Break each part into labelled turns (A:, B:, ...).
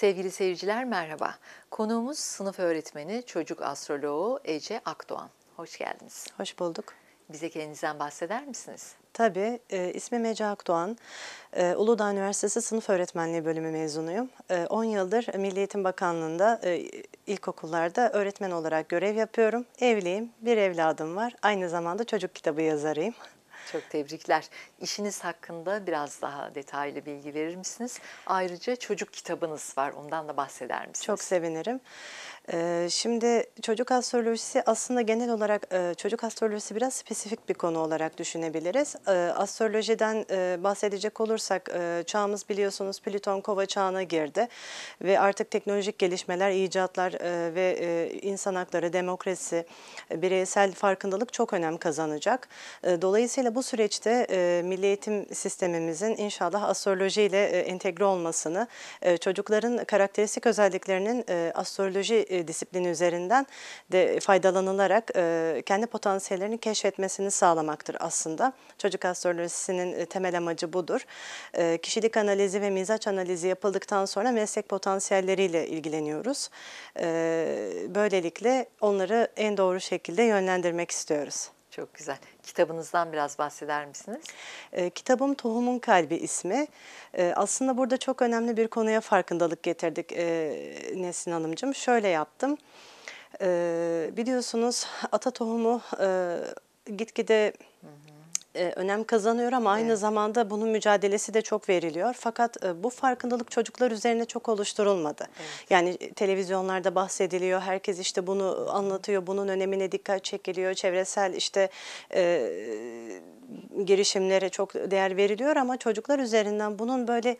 A: Sevgili seyirciler merhaba. Konuğumuz sınıf öğretmeni, çocuk astroloğu Ece Akdoğan.
B: Hoş geldiniz. Hoş bulduk.
A: Bize kendinizden bahseder misiniz?
B: Tabii. E, ismim Ece Akdoğan. E, Uludağ Üniversitesi Sınıf Öğretmenliği bölümü mezunuyum. 10 e, ee, yıldır Milli Eğitim Bakanlığı'nda e, ilkokullarda öğretmen olarak görev yapıyorum. Evliyim, bir evladım var. Aynı zamanda çocuk kitabı yazarıyım. Çok tebrikler.
A: İşiniz hakkında biraz daha detaylı bilgi verir misiniz? Ayrıca çocuk kitabınız var.
B: Ondan da bahseder misiniz? Çok sevinirim. Ee, şimdi çocuk astrolojisi aslında genel olarak e, çocuk astrolojisi biraz spesifik bir konu olarak düşünebiliriz. Ee, astrolojiden e, bahsedecek olursak e, çağımız biliyorsunuz Plüton kova çağına girdi ve artık teknolojik gelişmeler, icatlar ve insan hakları, demokrasi, bireysel farkındalık çok önem kazanacak. E, dolayısıyla bu süreçte e, milli eğitim sistemimizin inşallah astrolojiyle e, entegre olmasını, e, çocukların karakteristik özelliklerinin e, astroloji e, disiplini üzerinden de faydalanılarak e, kendi potansiyellerini keşfetmesini sağlamaktır aslında. Çocuk astrolojisinin e, temel amacı budur. E, kişilik analizi ve mizaç analizi yapıldıktan sonra meslek potansiyelleriyle ilgileniyoruz. E, böylelikle onları en doğru şekilde yönlendirmek istiyoruz. Çok güzel. Kitabınızdan biraz bahseder misiniz? E, kitabım Tohumun Kalbi ismi. E, aslında burada çok önemli bir konuya farkındalık getirdik e, Nesin Hanımcığım. Şöyle yaptım. E, biliyorsunuz ata tohumu e, gitgide... Hı hı e, önem kazanıyor ama aynı evet. zamanda bunun mücadelesi de çok veriliyor. Fakat e, bu farkındalık çocuklar üzerine çok oluşturulmadı. Evet. Yani e, televizyonlarda bahsediliyor, herkes işte bunu anlatıyor, bunun önemine dikkat çekiliyor, çevresel işte e, girişimlere çok değer veriliyor ama çocuklar üzerinden bunun böyle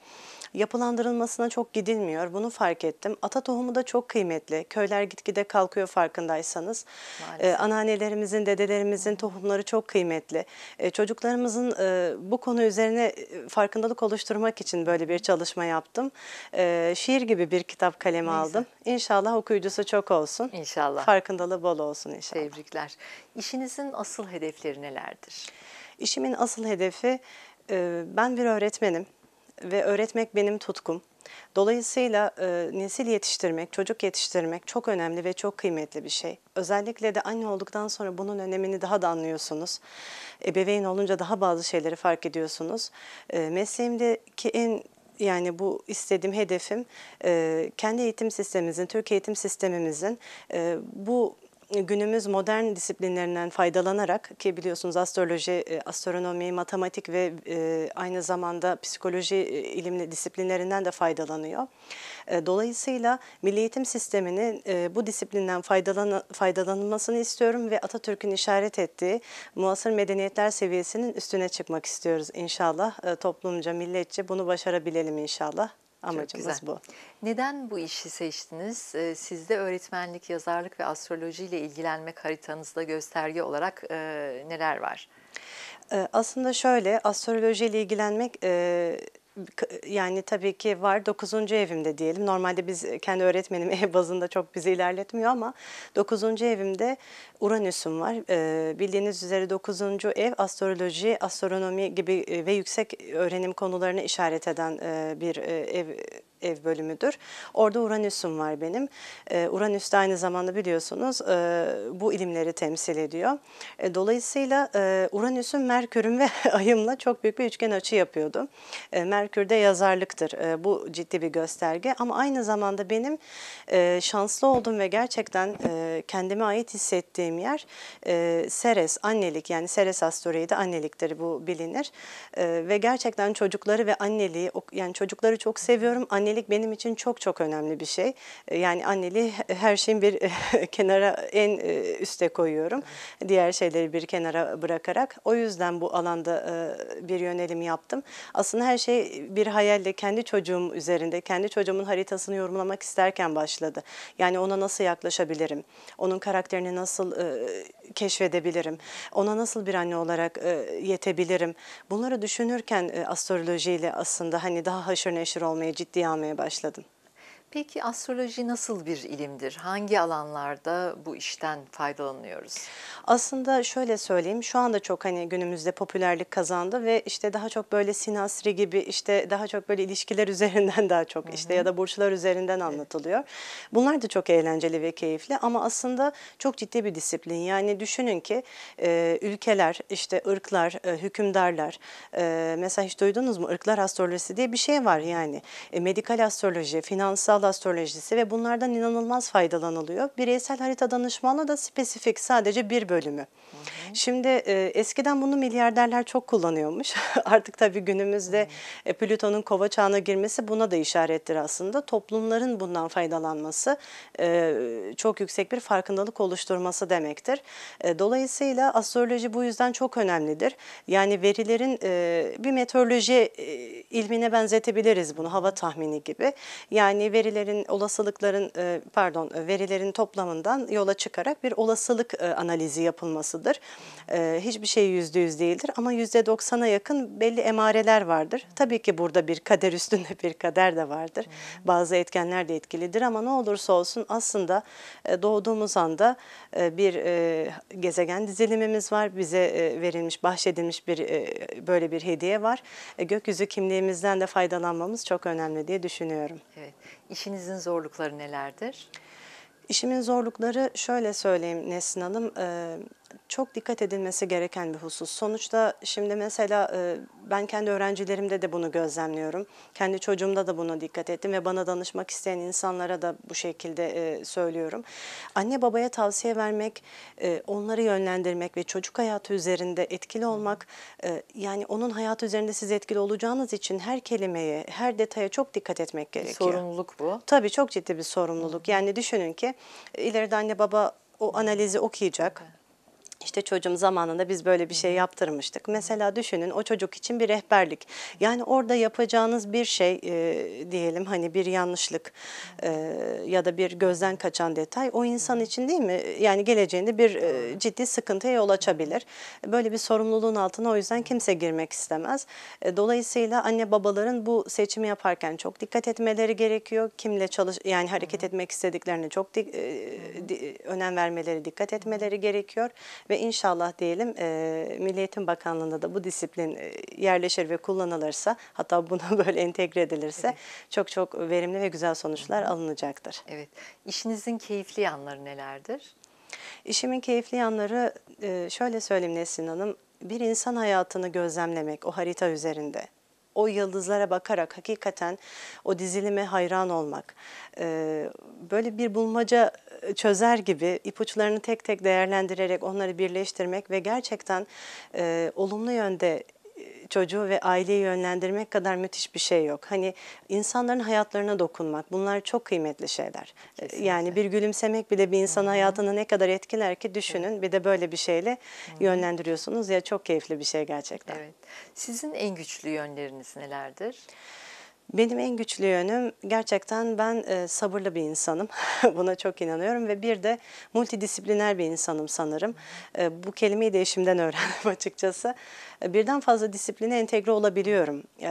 B: Yapılandırılmasına çok gidilmiyor. Bunu fark ettim. Ata tohumu da çok kıymetli. Köyler gitgide kalkıyor farkındaysanız. Maalesef. Ee, anneannelerimizin, dedelerimizin tohumları çok kıymetli. Ee, çocuklarımızın e, bu konu üzerine e, farkındalık oluşturmak için böyle bir çalışma yaptım. Ee, şiir gibi bir kitap kalemi Neyse. aldım. İnşallah okuyucusu çok olsun. İnşallah. Farkındalığı bol olsun inşallah. Tebrikler. İşinizin asıl hedefleri nelerdir? İşimin asıl hedefi e, ben bir öğretmenim ve öğretmek benim tutkum. Dolayısıyla e, nesil yetiştirmek, çocuk yetiştirmek çok önemli ve çok kıymetli bir şey. Özellikle de anne olduktan sonra bunun önemini daha da anlıyorsunuz. Ebeveyn olunca daha bazı şeyleri fark ediyorsunuz. E, mesleğimdeki en yani bu istediğim hedefim e, kendi eğitim sistemimizin, Türk eğitim sistemimizin e, bu günümüz modern disiplinlerinden faydalanarak ki biliyorsunuz astroloji, e, astronomi, matematik ve e, aynı zamanda psikoloji e, ilimli disiplinlerinden de faydalanıyor. Dolayısıyla milli eğitim sisteminin bu disiplinden faydalan faydalanılmasını istiyorum ve Atatürk'ün işaret ettiği muasır medeniyetler seviyesinin üstüne çıkmak istiyoruz inşallah. Toplumca, milletçe bunu başarabilelim inşallah. Amacımız güzel. bu.
A: Neden bu işi seçtiniz? Ee, sizde öğretmenlik, yazarlık ve astrolojiyle ilgilenmek
B: haritanızda gösterge olarak e, neler var? Ee, aslında şöyle, astrolojiyle ilgilenmek... E, yani tabii ki var dokuzuncu evimde diyelim. Normalde biz kendi öğretmenim ev bazında çok bizi ilerletmiyor ama dokuzuncu evimde Uranüs'üm var. Ee, bildiğiniz üzere dokuzuncu ev astroloji, astronomi gibi e, ve yüksek öğrenim konularını işaret eden e, bir e, ev ev bölümüdür. Orada Uranüs'üm var benim. E, Uranüs de aynı zamanda biliyorsunuz e, bu ilimleri temsil ediyor. E, dolayısıyla e, Uranüs'ün Merkür'üm ve ayımla çok büyük bir üçgen açı yapıyordu. E, Merkür de yazarlıktır. E, bu ciddi bir gösterge ama aynı zamanda benim e, şanslı oldum ve gerçekten e, kendime ait hissettiğim yer e, Seres, annelik yani Seres asteroidi anneliktir bu bilinir. E, ve gerçekten çocukları ve anneliği yani çocukları çok seviyorum. Anne annelik benim için çok çok önemli bir şey. Ee, yani anneli her şeyin bir kenara en e, üste koyuyorum. Diğer şeyleri bir kenara bırakarak. O yüzden bu alanda e, bir yönelim yaptım. Aslında her şey bir hayalle kendi çocuğum üzerinde, kendi çocuğumun haritasını yorumlamak isterken başladı. Yani ona nasıl yaklaşabilirim? Onun karakterini nasıl e, keşfedebilirim? Ona nasıl bir anne olarak yetebilirim? Bunları düşünürken astrolojiyle aslında hani daha haşır neşir olmaya ciddi anlamda almaya başladım. Peki astroloji nasıl bir ilimdir? Hangi alanlarda bu işten faydalanıyoruz? Aslında şöyle söyleyeyim. Şu anda çok hani günümüzde popülerlik kazandı ve işte daha çok böyle sinasri gibi işte daha çok böyle ilişkiler üzerinden daha çok işte hı hı. ya da burçlar üzerinden anlatılıyor. Bunlar da çok eğlenceli ve keyifli ama aslında çok ciddi bir disiplin. Yani düşünün ki e, ülkeler, işte ırklar, e, hükümdarlar. E, mesela hiç duydunuz mu? ırklar astrolojisi diye bir şey var yani. E, medikal astroloji, finansal astrolojisi ve bunlardan inanılmaz faydalanılıyor. Bireysel harita danışmanlığı da spesifik sadece bir bölümü. Hı hı. Şimdi e, eskiden bunu milyarderler çok kullanıyormuş. Artık tabii günümüzde e, Plüton'un kova çağına girmesi buna da işarettir aslında. Toplumların bundan faydalanması e, çok yüksek bir farkındalık oluşturması demektir. E, dolayısıyla astroloji bu yüzden çok önemlidir. Yani verilerin e, bir meteoroloji e, ilmine benzetebiliriz bunu hava tahmini gibi. Yani veri verilerin olasılıkların e, pardon e, verilerin toplamından yola çıkarak bir olasılık e, analizi yapılmasıdır. Hiçbir şey yüzde yüz değildir ama yüzde doksana yakın belli emareler vardır. Tabii ki burada bir kader üstünde bir kader de vardır. Bazı etkenler de etkilidir ama ne olursa olsun aslında doğduğumuz anda bir gezegen dizilimimiz var. Bize verilmiş, bahşedilmiş bir böyle bir hediye var. Gökyüzü kimliğimizden de faydalanmamız çok önemli diye düşünüyorum. Evet. İşinizin zorlukları nelerdir? İşimin zorlukları şöyle söyleyeyim Nesrin Hanım çok dikkat edilmesi gereken bir husus. Sonuçta şimdi mesela e, ben kendi öğrencilerimde de bunu gözlemliyorum. Kendi çocuğumda da buna dikkat ettim ve bana danışmak isteyen insanlara da bu şekilde e, söylüyorum. Anne babaya tavsiye vermek, e, onları yönlendirmek ve çocuk hayatı üzerinde etkili olmak, yani onun hayatı üzerinde siz etkili olacağınız için her kelimeye, her detaya çok dikkat etmek gerekiyor. Bir sorumluluk bu. Tabii çok ciddi bir sorumluluk. Yani düşünün ki ileride anne baba o analizi okuyacak. İşte çocuğum zamanında biz böyle bir şey yaptırmıştık. Mesela düşünün o çocuk için bir rehberlik. Yani orada yapacağınız bir şey e, diyelim hani bir yanlışlık e, ya da bir gözden kaçan detay o insan için değil mi? Yani geleceğinde bir e, ciddi sıkıntıya yol açabilir. Böyle bir sorumluluğun altına o yüzden kimse girmek istemez. E, dolayısıyla anne babaların bu seçimi yaparken çok dikkat etmeleri gerekiyor. Kimle çalış yani hareket etmek istediklerine çok di, e, di, önem vermeleri, dikkat etmeleri gerekiyor ve ve inşallah diyelim e, Milli Eğitim Bakanlığı'nda da bu disiplin e, yerleşir ve kullanılırsa hatta buna böyle entegre edilirse evet. çok çok verimli ve güzel sonuçlar alınacaktır. Evet. İşinizin keyifli yanları nelerdir? İşimin keyifli yanları e, şöyle söyleyeyim Nesin Hanım. Bir insan hayatını gözlemlemek o harita üzerinde o yıldızlara bakarak hakikaten o dizilime hayran olmak, böyle bir bulmaca çözer gibi ipuçlarını tek tek değerlendirerek onları birleştirmek ve gerçekten olumlu yönde çocuğu ve aileyi yönlendirmek kadar müthiş bir şey yok. Hani insanların hayatlarına dokunmak bunlar çok kıymetli şeyler. Kesinlikle. Yani bir gülümsemek bile bir insan hayatını ne kadar etkiler ki düşünün. Bir de böyle bir şeyle yönlendiriyorsunuz ya çok keyifli bir şey gerçekten. Evet.
A: Sizin en güçlü yönleriniz nelerdir?
B: Benim en güçlü yönüm gerçekten ben e, sabırlı bir insanım. Buna çok inanıyorum ve bir de multidisipliner bir insanım sanırım. E, bu kelimeyi de eşimden öğrendim açıkçası. E, birden fazla disipline entegre olabiliyorum. E,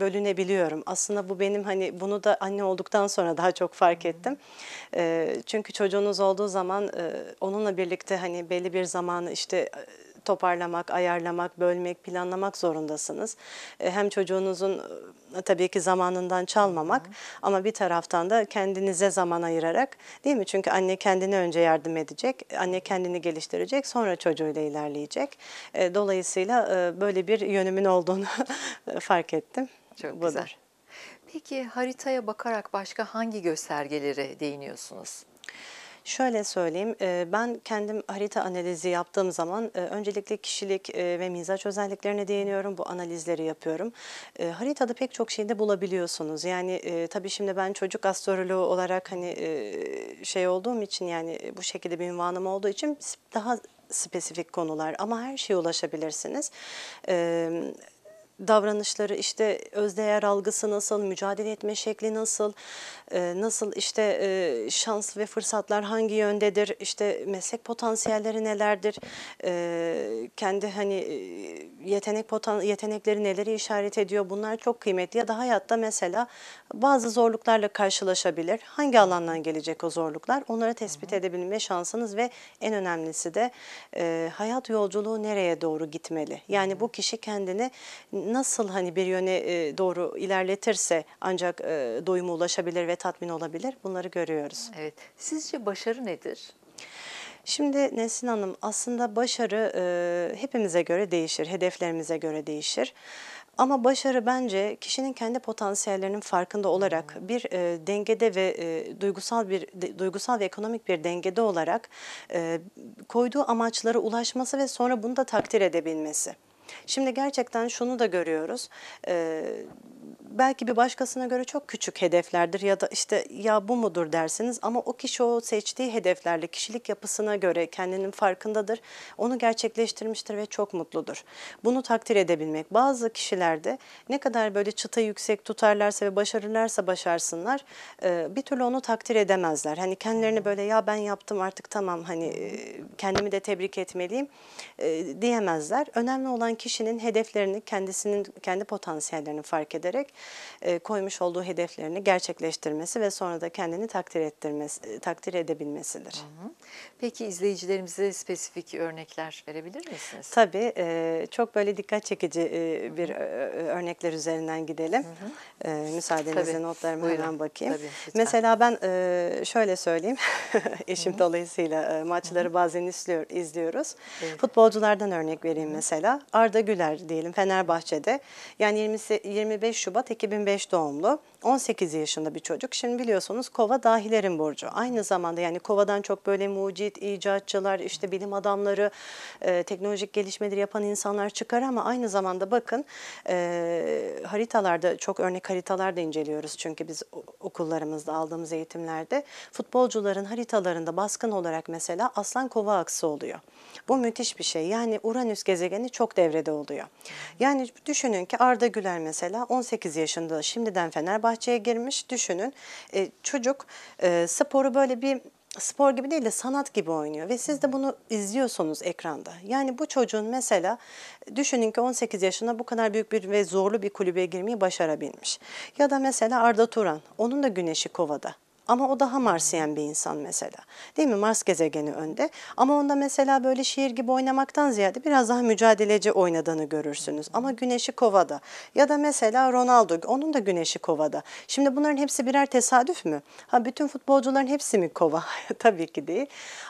B: bölünebiliyorum. Aslında bu benim hani bunu da anne olduktan sonra daha çok fark ettim. E, çünkü çocuğunuz olduğu zaman e, onunla birlikte hani belli bir zaman işte e, toparlamak, ayarlamak, bölmek, planlamak zorundasınız. E, hem çocuğunuzun e, tabii ki zamanından çalmamak Hı. ama bir taraftan da kendinize zaman ayırarak değil mi? Çünkü anne kendine önce yardım edecek, anne kendini geliştirecek, sonra çocuğuyla ilerleyecek. E, dolayısıyla böyle bir yönümün olduğunu fark ettim. Çok Budur. güzel.
A: Peki haritaya bakarak başka hangi
B: göstergelere değiniyorsunuz? Şöyle söyleyeyim, e, ben kendim harita analizi yaptığım zaman e, öncelikle kişilik e, ve mizaç özelliklerine değiniyorum. Bu analizleri yapıyorum. Haritada pek çok şeyi de bulabiliyorsunuz. Yani tabii şimdi ben çocuk astroloğu olarak hani şey olduğum için yani bu şekilde bir ünvanım olduğu için daha spesifik konular ama her şeye ulaşabilirsiniz. Evet davranışları işte özdeğer algısı nasıl, mücadele etme şekli nasıl, e, nasıl işte e, şans ve fırsatlar hangi yöndedir, işte meslek potansiyelleri nelerdir, e, kendi hani yetenek potan yetenekleri neleri işaret ediyor bunlar çok kıymetli ya da hayatta mesela bazı zorluklarla karşılaşabilir. Hangi alandan gelecek o zorluklar onları tespit edebilme şansınız ve en önemlisi de hayat yolculuğu nereye doğru gitmeli. Yani bu kişi kendini nasıl hani bir yöne e, doğru ilerletirse ancak e, doyuma ulaşabilir ve tatmin olabilir bunları görüyoruz. Evet. Sizce başarı nedir? Şimdi Nesin Hanım aslında başarı e, hepimize göre değişir, hedeflerimize göre değişir. Ama başarı bence kişinin kendi potansiyellerinin farkında olarak hmm. bir e, dengede ve e, duygusal bir de, duygusal ve ekonomik bir dengede olarak e, koyduğu amaçlara ulaşması ve sonra bunu da takdir edebilmesi. Şimdi gerçekten şunu da görüyoruz. E, belki bir başkasına göre çok küçük hedeflerdir ya da işte ya bu mudur dersiniz ama o kişi o seçtiği hedeflerle kişilik yapısına göre kendinin farkındadır. Onu gerçekleştirmiştir ve çok mutludur. Bunu takdir edebilmek. Bazı kişilerde ne kadar böyle çıta yüksek tutarlarsa ve başarırlarsa başarsınlar e, bir türlü onu takdir edemezler. Hani kendilerini böyle ya ben yaptım artık tamam hani e, kendimi de tebrik etmeliyim e, diyemezler. Önemli olan kişinin hedeflerini kendisinin kendi potansiyellerini fark ederek e, koymuş olduğu hedeflerini gerçekleştirmesi ve sonra da kendini takdir ettirmesi e, takdir edebilmesidir.
A: Peki izleyicilerimize
B: spesifik örnekler verebilir misiniz? Tabii e, çok böyle dikkat çekici e, bir e, e, örnekler üzerinden gidelim. E, müsaadenizle Tabii. notlarıma Buyurun. hemen bakayım. Tabii, Mesela ben e, şöyle söyleyeyim. Eşim hı hı. dolayısıyla e, maçları hı hı. bazen izliyor, izliyoruz. Evet. Futbolculardan örnek vereyim hı hı. mesela. Arda Güler diyelim Fenerbahçe'de. Yani 20, 25 Şubat 2005 doğumlu. 18 yaşında bir çocuk. Şimdi biliyorsunuz kova dahilerin burcu. Aynı zamanda yani kovadan çok böyle mucit, icatçılar, işte bilim adamları, e, teknolojik gelişmeleri yapan insanlar çıkar ama aynı zamanda bakın e, haritalarda çok örnek haritalar da inceliyoruz. Çünkü biz okullarımızda aldığımız eğitimlerde futbolcuların haritalarında baskın olarak mesela aslan kova aksı oluyor. Bu müthiş bir şey. Yani Uranüs gezegeni çok devrede oluyor. Yani düşünün ki Arda Güler mesela 18 yaşında şimdiden Fenerbahçe bahçeye girmiş düşünün. E, çocuk e, sporu böyle bir spor gibi değil de sanat gibi oynuyor ve siz de bunu izliyorsunuz ekranda. Yani bu çocuğun mesela düşünün ki 18 yaşında bu kadar büyük bir ve zorlu bir kulübe girmeyi başarabilmiş. Ya da mesela Arda Turan, onun da güneşi kovada. Ama o daha Marsiyen bir insan mesela. Değil mi? Mars gezegeni önde. Ama onda mesela böyle şiir gibi oynamaktan ziyade biraz daha mücadeleci oynadığını görürsünüz. Ama güneşi kovada. Ya da mesela Ronaldo. Onun da güneşi kovada. Şimdi bunların hepsi birer tesadüf mü? Ha bütün futbolcuların hepsi mi kova? Tabii ki değil.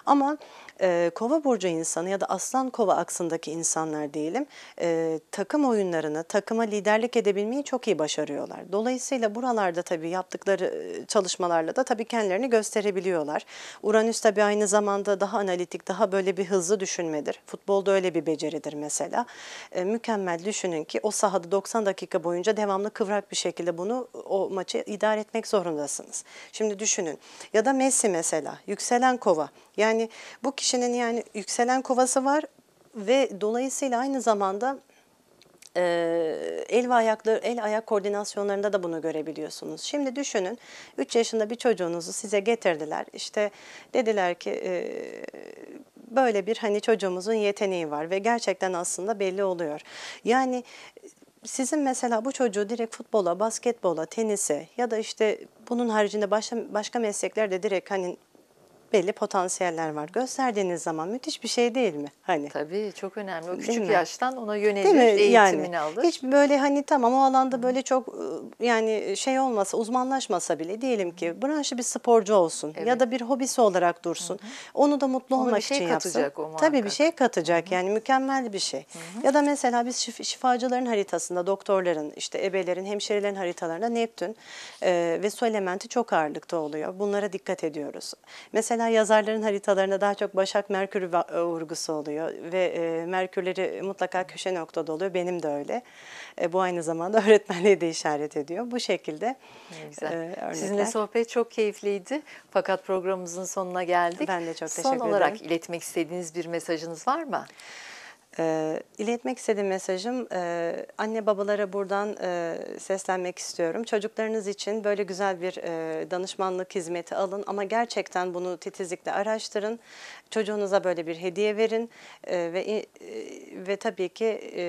B: Ama e, kova burcu insanı ya da aslan kova aksındaki insanlar diyelim e, takım oyunlarını, takıma liderlik edebilmeyi çok iyi başarıyorlar. Dolayısıyla buralarda tabii yaptıkları e, çalışmalarla da tabii kendilerini gösterebiliyorlar. Uranüs tabii aynı zamanda daha analitik, daha böyle bir hızlı düşünmedir. Futbolda öyle bir beceridir mesela. E, mükemmel düşünün ki o sahada 90 dakika boyunca devamlı kıvrak bir şekilde bunu o maçı idare etmek zorundasınız. Şimdi düşünün ya da Messi mesela yükselen kova yani bu kişi kişinin yani yükselen kovası var ve dolayısıyla aynı zamanda e, el ve ayakları, el ayak koordinasyonlarında da bunu görebiliyorsunuz. Şimdi düşünün 3 yaşında bir çocuğunuzu size getirdiler. İşte dediler ki e, böyle bir hani çocuğumuzun yeteneği var ve gerçekten aslında belli oluyor. Yani sizin mesela bu çocuğu direkt futbola, basketbola, tenise ya da işte bunun haricinde başka, başka mesleklerde direkt hani belli potansiyeller var. Gösterdiğiniz zaman müthiş bir şey değil mi? Hani. Tabii çok önemli. O küçük değil mi? yaştan ona yönelir, eğitimini yani, alır. Hiç böyle hani tamam o alanda böyle çok ıı, yani şey olmasa, uzmanlaşmasa bile diyelim ki branşı bir sporcu olsun evet. ya da bir hobisi olarak dursun. Hı-hı. Onu da mutlu Ona olmak şey için yapsın. O muhakkak. Tabii bir şey katacak Hı-hı. yani mükemmel bir şey. Hı-hı. Ya da mesela biz şif- şifacıların haritasında doktorların, işte ebelerin, hemşirelerin haritalarında Neptün e, ve su elementi çok ağırlıkta oluyor. Bunlara dikkat ediyoruz. Mesela Mesela yazarların haritalarında daha çok Başak Merkür e, vurgusu oluyor ve e, Merkürleri mutlaka köşe noktada oluyor. Benim de öyle. E, bu aynı zamanda öğretmenliği de işaret ediyor. Bu şekilde Güzel. E, Sizinle sohbet çok
A: keyifliydi. Fakat programımızın sonuna geldik. Ben de çok teşekkür ederim. Son olarak iletmek istediğiniz bir
B: mesajınız var mı? E, iletmek istediğim mesajım e, anne babalara buradan e, seslenmek istiyorum. Çocuklarınız için böyle güzel bir e, danışmanlık hizmeti alın ama gerçekten bunu titizlikle araştırın. Çocuğunuza böyle bir hediye verin e, ve e, ve tabii ki e,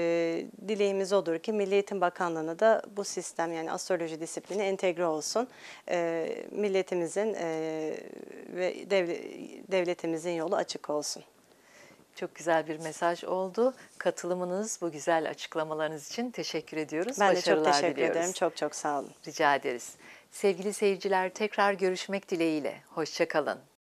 B: dileğimiz odur ki Milli Eğitim Bakanlığı'na da bu sistem yani astroloji disiplini entegre olsun. E, milletimizin e, ve devletimizin yolu açık olsun.
A: Çok güzel bir mesaj oldu. Katılımınız, bu güzel açıklamalarınız için teşekkür ediyoruz. Ben Başarılar de çok teşekkür diliyoruz. ederim. Çok çok sağ olun. Rica ederiz. Sevgili seyirciler tekrar görüşmek dileğiyle. Hoşçakalın.